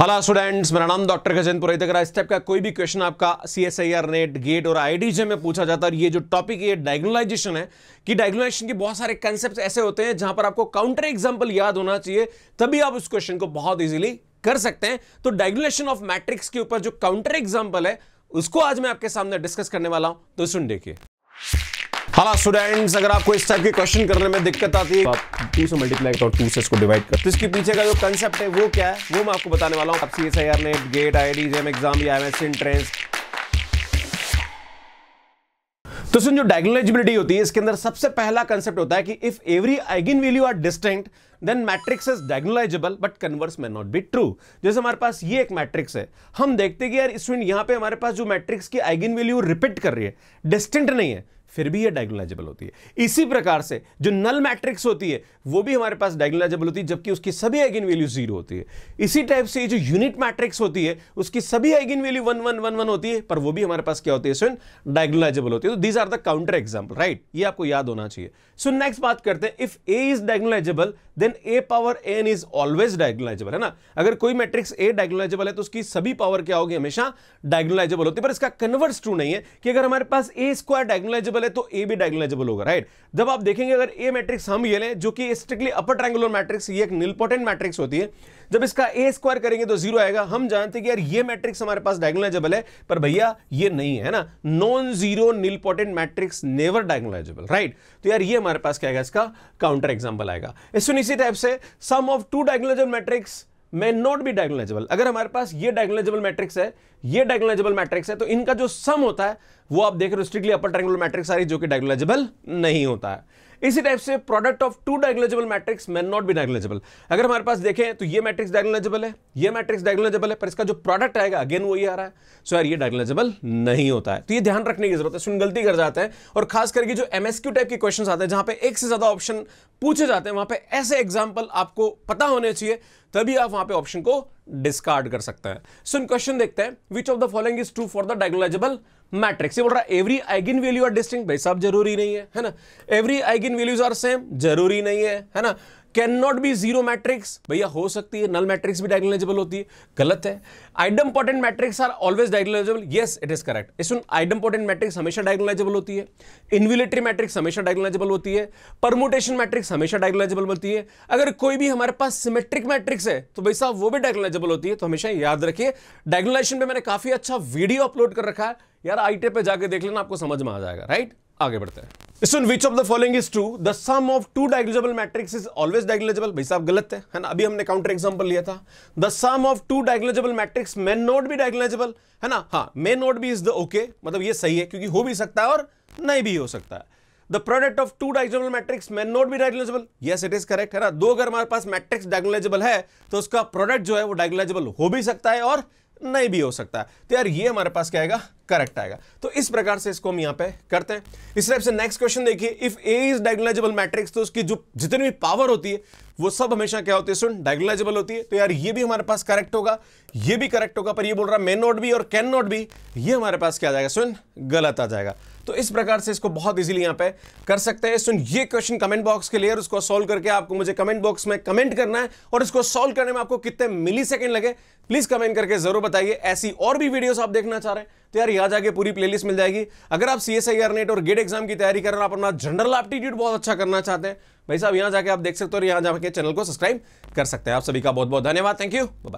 hello students मेरा नाम doctor Gajendra पुरोहित अगर इस टाइप का कोई भी क्वेश्चन आपका C S I R net gate और आईडीजे में पूछा जाता है और ये जो टॉपिक ये डायग्नोलाइजेशन है कि डायग्नोलाइजेशन के बहुत सारे कंसेप्ट ऐसे होते हैं जहां पर आपको काउंटर एग्जाम्पल याद होना चाहिए तभी आप उस क्वेश्चन को बहुत ईजिली कर सकते हैं तो डायग्नोलाइजेशन ऑफ मैट्रिक्स के ऊपर जो काउंटर एग्जाम्पल है उसको आज मैं आपके सामने डिस्कस करने वाला हूँ तो सुन देखिए हाँ स्टूडेंट्स अगर आपको इस टाइप के क्वेश्चन करने में दिक्कत आती है टू तो से मल्टीप्लाई और टू से इसको डिवाइड कर तो इसके पीछे का जो कंसेप्ट है वो क्या है वो मैं आपको बताने वाला हूँ C S I R net gate I D JAM exam entrance तो सुन जो डायगोनलाइजिबिलिटी होती है इसके अंदर सबसे पहला कंसेप्ट होता है कि if every eigen value are distinct then matrix is diagonalizable but converse may not be true जैसे हमारे पास ये एक मैट्रिक्स है हम देखते हैं कि यार स्टूडेंट यहां पे हमारे पास जो मैट्रिक्स की आइगन वैल्यू रिपीट कर रही है डिस्टिंक्ट नहीं है फिर भी ये डायगोनलाइजेबल होती है इसी प्रकार से जो नल मैट्रिक्स होती है वो भी हमारे पास डायगोनलाइजेबल होती है जबकि उसकी सभी एगिन वैल्यू जीरो होती है इसी टाइप से जो यूनिट मैट्रिक्स होती है उसकी सभी eigen value one one one one होती है पर वो भी हमारे पास क्या होती है सुन डायगोनलाइजेबल होती है तो these are the counter example right ये आपको याद होना चाहिए सो नेक्स्ट बात करते हैं if A is diagonalizable then A power N is always diagonalizable है ना अगर कोई मैट्रिक्स ए डायग्नोलाइजेबल है तो उसकी सभी पावर क्या होगी हमेशा डायग्नोलाइजेबल होती है पर इसका कन्वर्स ट्रू नहीं है कि अगर हमारे पास ए स्क्वायर डायग्नोलाइजेबल है तो ए भी डायग्नोलाइजेबल होगा राइट जब आप देखेंगे अगर ए मैट्रिक्स हम ये लें जो कि स्ट्रिक्टली अपर ट्रैंगुलर मैट्रिक्स ये एक निलपोटेंट मैट्रिक्स होती है जब इसका ए स्क्वायर करेंगे तो जीरो आएगा हम जानते हैं कि यार ये मैट्रिक्स हमारे पास डायग्नोलाइजेबल है पर भैया ये नहीं है ना non zero nilpotent matrix never diagonalizable right तो यार ये हमारे पास क्या आएगा इसका काउंटर एग्जाम्पल आएगा इस इसी टाइप से sum of two diagonalizable matrix may not be diagonalizable अगर हमारे पास ये डायग्नोलाइजेबल मैट्रिक्स है ये डायग्नोलाइजेबल मैट्रिक्स है तो इनका जो सम होता है वो आप देख रहे हो स्ट्रिक्टली अपर ट्रेंगुलर मैट्रिक्स आ रही जो कि डायग्नोलाइजेबल नहीं होता है इसी टाइप से product of two diagonalizable matrix may not be diagonalizable अगर हमारे पास देखें तो ये मैट्रिक्स डायग्नोलाइजेबल है ये मैट्रिक्स डायग्नोलाइजेबल है पर इसका जो प्रोडक्ट आएगा अगेन वही आ रहा है सो यार ये डायग्नोलाइजेबल नहीं होता है तो ये ध्यान रखने की जरूरत है सुन गलती कर जाते हैं और खास करके जो एमएसक्यू टाइप के क्वेश्चन आते हैं जहां पर एक से ज्यादा ऑप्शन पूछे जाते हैं वहां पर ऐसे एग्जाम्पल आपको पता होने चाहिए तभी आप वहां पे ऑप्शन को डिस्कार्ड कर सकते हैं सुन क्वेश्चन देखते हैं which of the following is true for the diagonalizable matrix ये बोल रहा है every eigen value are distinct भाई साहब जरूरी नहीं है है ना every eigen values are same जरूरी नहीं है है ना can not be zero matrix भैया हो सकती है नल मैट्रिक्स भी डायग्नोलॉजिबल होती है गलत है idempotent matrix are always diagonalizable yes it is correct इस आइडम पोटेंट मैट्रिक्स हमेशा डायग्नोलॉजिबल होती है इन्विलेटरी मैट्रिक्स हमेशा डायग्नोलॉजिबल होती है परमोटेशन मैट्रिक्स हमेशा डायग्नोलॉजिबल होती है अगर कोई भी हमारे पास सिमेट्रिक मैट्रिक्स है तो भाई साहब वो भी डायग्नोलॉजिबल होती है तो हमेशा याद रखिए डायग्नोलाइजेशन पर मैंने काफी अच्छा वीडियो अपलोड कर रखा है यार आईटे पे जाके देख लेना आपको समझ में आ जाएगा राइट आगे बढ़ते हैं सुन which of the following is true the sum of two diagonalizable matrix is always diagonalizable भाई साहब गलत है है ना अभी हमने काउंटर एग्जांपल लिया था the sum of two diagonalizable matrix may not be diagonalizable है ना हाँ may not be is the okay मतलब ये सही है क्योंकि हो भी सकता है और नहीं भी हो सकता है the product of two diagonalizable matrix may not भी diagonalizable yes it is correct है ना दो अगर हमारे पास मैट्रिक्स डाइग्लिजेबल है तो उसका प्रोडक्ट जो है वो डाइग्लिजेबल हो भी सकता है और नहीं भी हो सकता है तो यार ये हमारे पास क्या आएगा करेक्ट आएगा तो इस प्रकार से इसको हम यहां पे करते हैं इस टाइप से नेक्स्ट क्वेश्चन देखिए if A is diagonalizable matrix तो उसकी जो जितनी भी पावर होती है वो सब हमेशा क्या होती है सुन डायगोनाइजेबल होती है तो यार ये भी हमारे पास करेक्ट होगा ये भी करेक्ट होगा पर ये बोल रहा है मे नॉट बी और कैन नॉट बी ये हमारे पास क्या आ जाएगा सुन गलत आ जाएगा तो इस प्रकार से इसको बहुत इजीली यहां पे कर सकते हैं सुन ये क्वेश्चन कमेंट बॉक्स के लिए उसको सॉल्व करके आपको मुझे कमेंट बॉक्स में कमेंट करना है और इसको सॉल्व करने में आपको कितने मिली सेकेंड लगे प्लीज कमेंट करके जरूर बताइए ऐसी और भी वीडियोस आप देखना चाह रहे हैं तो यार यहाँ जाके पूरी प्लेलिस्ट मिल जाएगी अगर आप C S I R NET और गेट एग्जाम की तैयारी कर रहे हैं आप अपना जनरल एप्टीट्यूड बहुत अच्छा करना चाहते हैं भाई साहब यहाँ जाके आप देख सकते हो और यहाँ जाके चैनल को सब्सक्राइब कर सकते हैं आप सभी का बहुत बहुत धन्यवाद थैंक यू